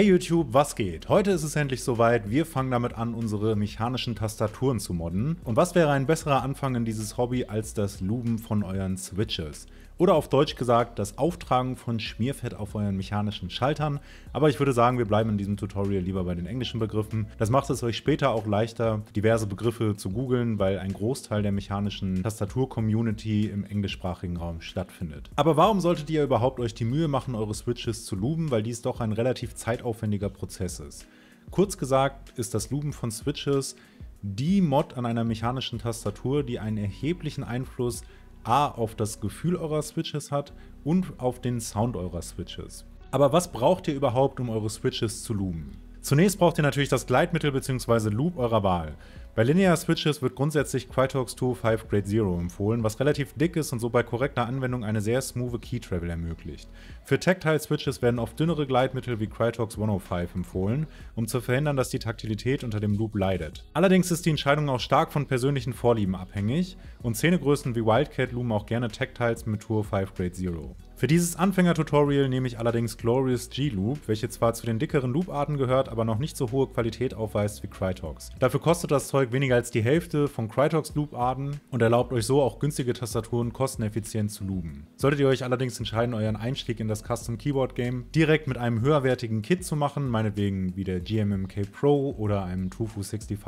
Hey YouTube, was geht? Heute ist es endlich soweit, wir fangen damit an, unsere mechanischen Tastaturen zu modden. Und was wäre ein besserer Anfang in dieses Hobby als das Luben von euren Switches? Oder auf Deutsch gesagt, das Auftragen von Schmierfett auf euren mechanischen Schaltern. Aber ich würde sagen, wir bleiben in diesem Tutorial lieber bei den englischen Begriffen. Das macht es euch später auch leichter, diverse Begriffe zu googeln, weil ein Großteil der mechanischen Tastatur-Community im englischsprachigen Raum stattfindet. Aber warum solltet ihr überhaupt euch die Mühe machen, eure Switches zu luben, weil dies doch ein relativ zeitaufwendiger Prozess ist? Kurz gesagt ist das Luben von Switches die Mod an einer mechanischen Tastatur, die einen erheblichen Einfluss A auf das Gefühl eurer Switches hat und auf den Sound eurer Switches. Aber was braucht ihr überhaupt, um eure Switches zu loomen? Zunächst braucht ihr natürlich das Gleitmittel bzw. Loop eurer Wahl. Bei Linear Switches wird grundsätzlich Crytox 2 5 Grade 0 empfohlen, was relativ dick ist und so bei korrekter Anwendung eine sehr smooth Key Travel ermöglicht. Für Tactile Switches werden oft dünnere Gleitmittel wie Crytox 105 empfohlen, um zu verhindern, dass die Taktilität unter dem Loop leidet. Allerdings ist die Entscheidung auch stark von persönlichen Vorlieben abhängig und Zähnegrößen wie Wildcat loomen auch gerne Tactiles mit Tour 5 Grade 0. Für dieses Anfänger-Tutorial nehme ich allerdings Glorious G-Loop, welche zwar zu den dickeren Loop-Arten gehört, aber noch nicht so hohe Qualität aufweist wie Crytox. Dafür kostet das Zeug weniger als die Hälfte von Crytox Loop-Arten und erlaubt euch so auch günstige Tastaturen kosteneffizient zu loopen. Solltet ihr euch allerdings entscheiden, euren Einstieg in das Custom Keyboard Game direkt mit einem höherwertigen Kit zu machen, meinetwegen wie der GMMK Pro oder einem Tufu 65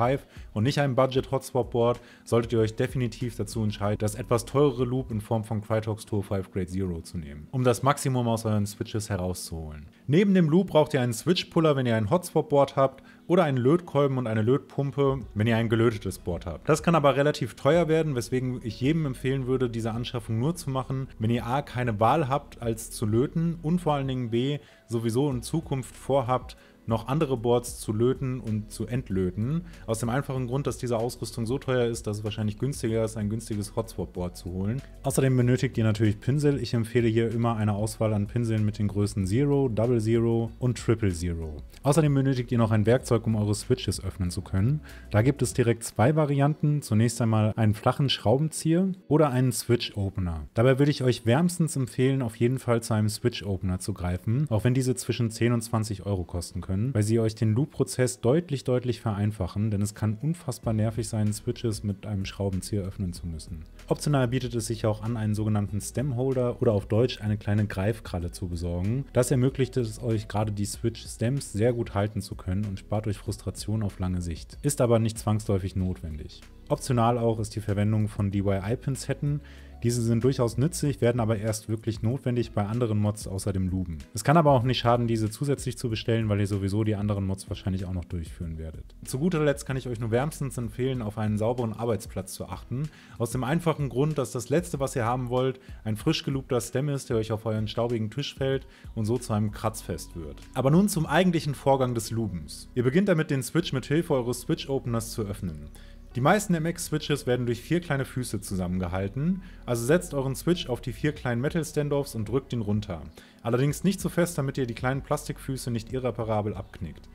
und nicht einem Budget Hotswap Board, solltet ihr euch definitiv dazu entscheiden, das etwas teurere Loop in Form von Crytox Tour 5 Grade Zero zu nehmen. System, um das Maximum aus euren Switches herauszuholen. Neben dem Loop braucht ihr einen Switch-Puller, wenn ihr ein hotspot board habt oder einen Lötkolben und eine Lötpumpe, wenn ihr ein gelötetes Board habt. Das kann aber relativ teuer werden, weswegen ich jedem empfehlen würde, diese Anschaffung nur zu machen, wenn ihr a. keine Wahl habt, als zu löten und vor allen Dingen b. sowieso in Zukunft vorhabt, noch andere Boards zu löten und zu entlöten. Aus dem einfachen Grund, dass diese Ausrüstung so teuer ist, dass es wahrscheinlich günstiger ist, ein günstiges Hotswap-Board zu holen. Außerdem benötigt ihr natürlich Pinsel. Ich empfehle hier immer eine Auswahl an Pinseln mit den Größen Zero, Double Zero und Triple Zero. Außerdem benötigt ihr noch ein Werkzeug, um eure Switches öffnen zu können. Da gibt es direkt zwei Varianten. Zunächst einmal einen flachen Schraubenzieher oder einen Switch-Opener. Dabei würde ich euch wärmstens empfehlen, auf jeden Fall zu einem Switch-Opener zu greifen, auch wenn diese zwischen 10 und 20 Euro kosten können können, weil sie euch den Loop-Prozess deutlich, deutlich vereinfachen, denn es kann unfassbar nervig sein, Switches mit einem Schraubenzieher öffnen zu müssen. Optional bietet es sich auch an, einen sogenannten Stem-Holder oder auf Deutsch eine kleine Greifkralle zu besorgen. Das ermöglicht es euch gerade die Switch-Stems sehr gut halten zu können und spart euch Frustration auf lange Sicht. Ist aber nicht zwangsläufig notwendig. Optional auch ist die Verwendung von diy pinzetten diese sind durchaus nützlich, werden aber erst wirklich notwendig bei anderen Mods außer dem Luben. Es kann aber auch nicht schaden, diese zusätzlich zu bestellen, weil ihr sowieso die anderen Mods wahrscheinlich auch noch durchführen werdet. Zu guter Letzt kann ich euch nur wärmstens empfehlen, auf einen sauberen Arbeitsplatz zu achten. Aus dem einfachen Grund, dass das letzte, was ihr haben wollt, ein frisch gelobter Stem ist, der euch auf euren staubigen Tisch fällt und so zu einem Kratzfest wird. Aber nun zum eigentlichen Vorgang des Lubens. Ihr beginnt damit, den Switch mit Hilfe eures Switch-Openers zu öffnen. Die meisten MX-Switches werden durch vier kleine Füße zusammengehalten, also setzt euren Switch auf die vier kleinen Metal-Standoffs und drückt ihn runter. Allerdings nicht zu so fest, damit ihr die kleinen Plastikfüße nicht irreparabel abknickt.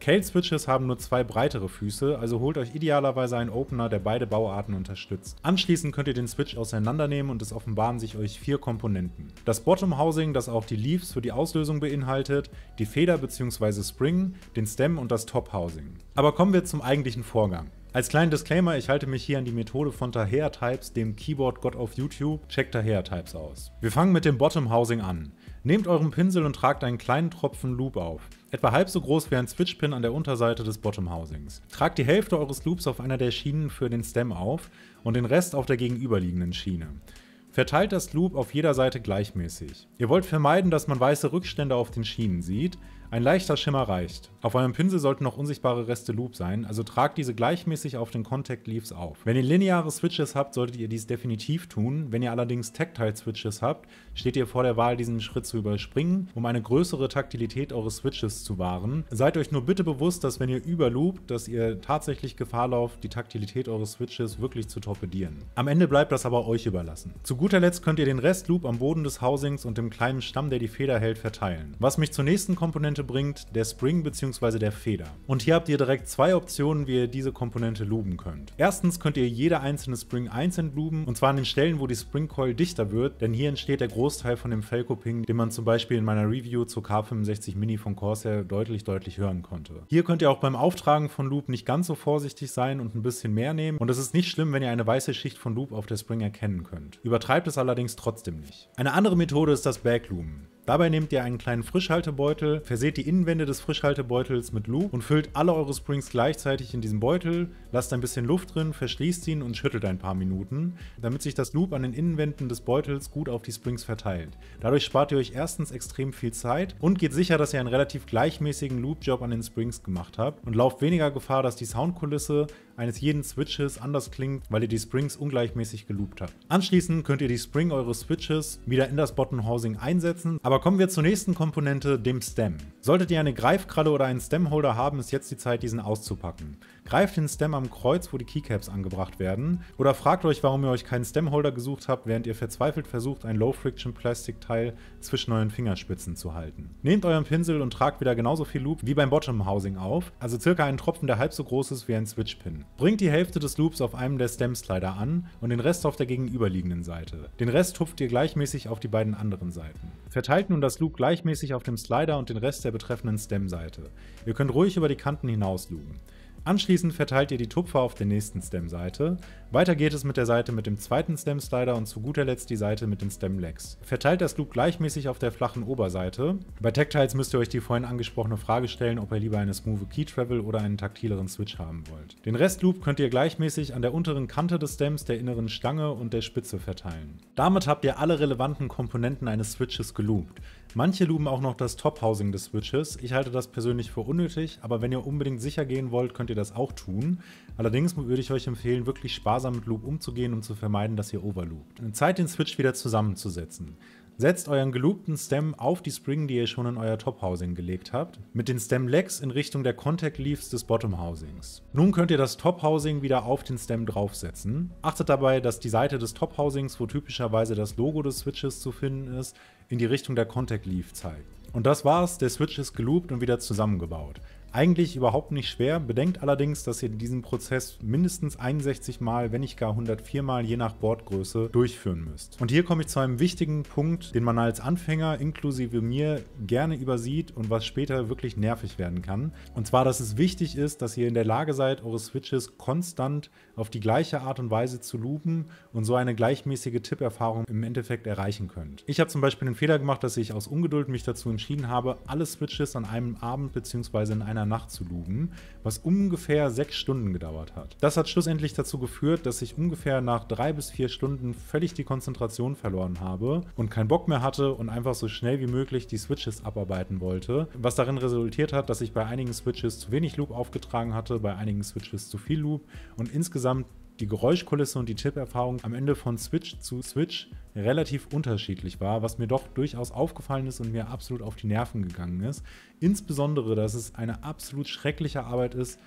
Kale-Switches haben nur zwei breitere Füße, also holt euch idealerweise einen Opener, der beide Bauarten unterstützt. Anschließend könnt ihr den Switch auseinandernehmen und es offenbaren sich euch vier Komponenten. Das Bottom-Housing, das auch die Leaves für die Auslösung beinhaltet, die Feder bzw. Spring, den Stem und das Top-Housing. Aber kommen wir zum eigentlichen Vorgang. Als kleinen Disclaimer, ich halte mich hier an die Methode von Tahir Types, dem Keyboard-Gott auf YouTube. Check Tahir Types aus. Wir fangen mit dem Bottom-Housing an. Nehmt euren Pinsel und tragt einen kleinen Tropfen Loop auf, etwa halb so groß wie ein Switchpin an der Unterseite des Bottom-Housings. Tragt die Hälfte eures Loops auf einer der Schienen für den Stem auf und den Rest auf der gegenüberliegenden Schiene. Verteilt das Loop auf jeder Seite gleichmäßig. Ihr wollt vermeiden, dass man weiße Rückstände auf den Schienen sieht, ein leichter Schimmer reicht. Auf eurem Pinsel sollten noch unsichtbare Reste Loop sein, also tragt diese gleichmäßig auf den Contact Leaves auf. Wenn ihr lineare Switches habt, solltet ihr dies definitiv tun. Wenn ihr allerdings Tactile Switches habt, steht ihr vor der Wahl, diesen Schritt zu überspringen, um eine größere Taktilität eures Switches zu wahren. Seid euch nur bitte bewusst, dass wenn ihr überloopt, dass ihr tatsächlich Gefahr lauft, die Taktilität eures Switches wirklich zu torpedieren. Am Ende bleibt das aber euch überlassen. Zu guter Letzt könnt ihr den Restloop am Boden des Housings und dem kleinen Stamm, der die Feder hält, verteilen. Was mich zur nächsten Komponente Komponente bringt, der Spring bzw. der Feder. Und hier habt ihr direkt zwei Optionen, wie ihr diese Komponente luben könnt. Erstens könnt ihr jede einzelne Spring einzeln luben, und zwar an den Stellen, wo die Spring Coil dichter wird, denn hier entsteht der Großteil von dem Felcoping, den man zum Beispiel in meiner Review zur K65 Mini von Corsair deutlich, deutlich hören konnte. Hier könnt ihr auch beim Auftragen von Loop nicht ganz so vorsichtig sein und ein bisschen mehr nehmen, und es ist nicht schlimm, wenn ihr eine weiße Schicht von Loop auf der Spring erkennen könnt. Übertreibt es allerdings trotzdem nicht. Eine andere Methode ist das Backloomen. Dabei nehmt ihr einen kleinen Frischhaltebeutel, verseht die Innenwände des Frischhaltebeutels mit Loop und füllt alle eure Springs gleichzeitig in diesen Beutel, lasst ein bisschen Luft drin, verschließt ihn und schüttelt ein paar Minuten, damit sich das Loop an den Innenwänden des Beutels gut auf die Springs verteilt. Dadurch spart ihr euch erstens extrem viel Zeit und geht sicher, dass ihr einen relativ gleichmäßigen Loop-Job an den Springs gemacht habt und lauft weniger Gefahr, dass die Soundkulisse eines jeden Switches anders klingt, weil ihr die Springs ungleichmäßig geloopt habt. Anschließend könnt ihr die Spring eures Switches wieder in das Bottom Housing einsetzen, aber aber kommen wir zur nächsten Komponente, dem Stem. Solltet ihr eine Greifkralle oder einen Stemholder haben, ist jetzt die Zeit, diesen auszupacken. Greift den Stem am Kreuz, wo die Keycaps angebracht werden. Oder fragt euch, warum ihr euch keinen Stemholder gesucht habt, während ihr verzweifelt versucht, ein Low-Friction-Plastikteil zwischen euren Fingerspitzen zu halten. Nehmt euren Pinsel und tragt wieder genauso viel Loop wie beim Bottom-Housing auf, also circa einen Tropfen, der halb so groß ist wie ein Switch-Pin. Bringt die Hälfte des Loops auf einem der Stem-Slider an und den Rest auf der gegenüberliegenden Seite. Den Rest tupft ihr gleichmäßig auf die beiden anderen Seiten. Verteilt nun das Loop gleichmäßig auf dem Slider und den Rest der betreffenden Stem-Seite. Ihr könnt ruhig über die Kanten hinausloopen. Anschließend verteilt ihr die Tupfer auf der nächsten Stem-Seite. Weiter geht es mit der Seite mit dem zweiten Stem-Slider und zu guter Letzt die Seite mit den Stem-Legs. Verteilt das Loop gleichmäßig auf der flachen Oberseite. Bei Tactiles müsst ihr euch die vorhin angesprochene Frage stellen, ob ihr lieber eine smooth Key-Travel oder einen taktileren Switch haben wollt. Den Restloop könnt ihr gleichmäßig an der unteren Kante des Stems, der inneren Stange und der Spitze verteilen. Damit habt ihr alle relevanten Komponenten eines Switches geloopt. Manche loben auch noch das Top-Housing des Switches. Ich halte das persönlich für unnötig, aber wenn ihr unbedingt sicher gehen wollt, könnt ihr das auch tun. Allerdings würde ich euch empfehlen, wirklich sparsam mit Loop umzugehen, um zu vermeiden, dass ihr overloopt. Zeit, den Switch wieder zusammenzusetzen. Setzt euren geloopten Stem auf die Spring, die ihr schon in euer Top-Housing gelegt habt, mit den Stem-Legs in Richtung der Contact Leaves des Bottom-Housings. Nun könnt ihr das Top-Housing wieder auf den Stem draufsetzen. Achtet dabei, dass die Seite des Top-Housings, wo typischerweise das Logo des Switches zu finden ist, in die Richtung der Contact Leaf zeigt. Und das war's, der Switch ist geloopt und wieder zusammengebaut. Eigentlich überhaupt nicht schwer, bedenkt allerdings, dass ihr diesen Prozess mindestens 61 Mal, wenn nicht gar 104 Mal, je nach Bordgröße, durchführen müsst. Und hier komme ich zu einem wichtigen Punkt, den man als Anfänger inklusive mir gerne übersieht und was später wirklich nervig werden kann. Und zwar, dass es wichtig ist, dass ihr in der Lage seid, eure Switches konstant auf die gleiche Art und Weise zu loopen und so eine gleichmäßige Tipperfahrung im Endeffekt erreichen könnt. Ich habe zum Beispiel den Fehler gemacht, dass ich aus Ungeduld mich dazu entschieden habe, alle Switches an einem Abend bzw. in einer der Nacht zu lugen, was ungefähr sechs Stunden gedauert hat. Das hat schlussendlich dazu geführt, dass ich ungefähr nach drei bis vier Stunden völlig die Konzentration verloren habe und keinen Bock mehr hatte und einfach so schnell wie möglich die Switches abarbeiten wollte, was darin resultiert hat, dass ich bei einigen Switches zu wenig Loop aufgetragen hatte, bei einigen Switches zu viel Loop und insgesamt die Geräuschkulisse und die Chip-Erfahrung am Ende von Switch zu Switch relativ unterschiedlich war, was mir doch durchaus aufgefallen ist und mir absolut auf die Nerven gegangen ist. Insbesondere, dass es eine absolut schreckliche Arbeit ist,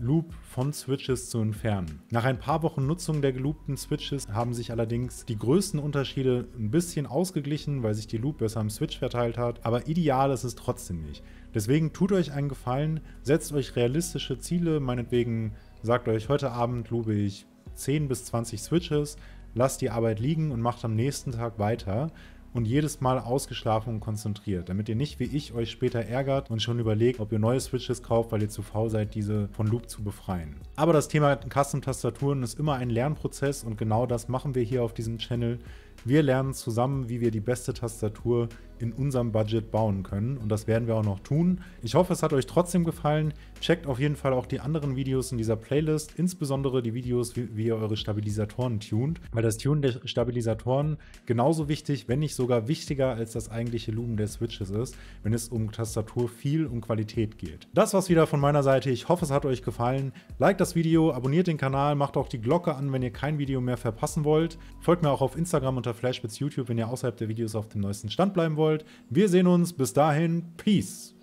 Loop von Switches zu entfernen. Nach ein paar Wochen Nutzung der geloopten Switches haben sich allerdings die größten Unterschiede ein bisschen ausgeglichen, weil sich die Loop besser am Switch verteilt hat, aber ideal ist es trotzdem nicht. Deswegen tut euch einen Gefallen, setzt euch realistische Ziele, meinetwegen Sagt euch, heute Abend lube ich 10 bis 20 Switches, lasst die Arbeit liegen und macht am nächsten Tag weiter und jedes Mal ausgeschlafen und konzentriert, damit ihr nicht wie ich euch später ärgert und schon überlegt, ob ihr neue Switches kauft, weil ihr zu faul seid, diese von Loop zu befreien. Aber das Thema Custom-Tastaturen ist immer ein Lernprozess und genau das machen wir hier auf diesem Channel. Wir lernen zusammen, wie wir die beste Tastatur in unserem Budget bauen können und das werden wir auch noch tun. Ich hoffe, es hat euch trotzdem gefallen. Checkt auf jeden Fall auch die anderen Videos in dieser Playlist, insbesondere die Videos, wie, wie ihr eure Stabilisatoren tunt, weil das Tunen der Stabilisatoren genauso wichtig, wenn nicht sogar wichtiger als das eigentliche Lumen der Switches ist, wenn es um Tastatur viel und um Qualität geht. Das war's wieder von meiner Seite. Ich hoffe, es hat euch gefallen. Like das Video, abonniert den Kanal, macht auch die Glocke an, wenn ihr kein Video mehr verpassen wollt. Folgt mir auch auf Instagram unter unter Flashbits YouTube, wenn ihr außerhalb der Videos auf dem neuesten Stand bleiben wollt. Wir sehen uns. Bis dahin. Peace.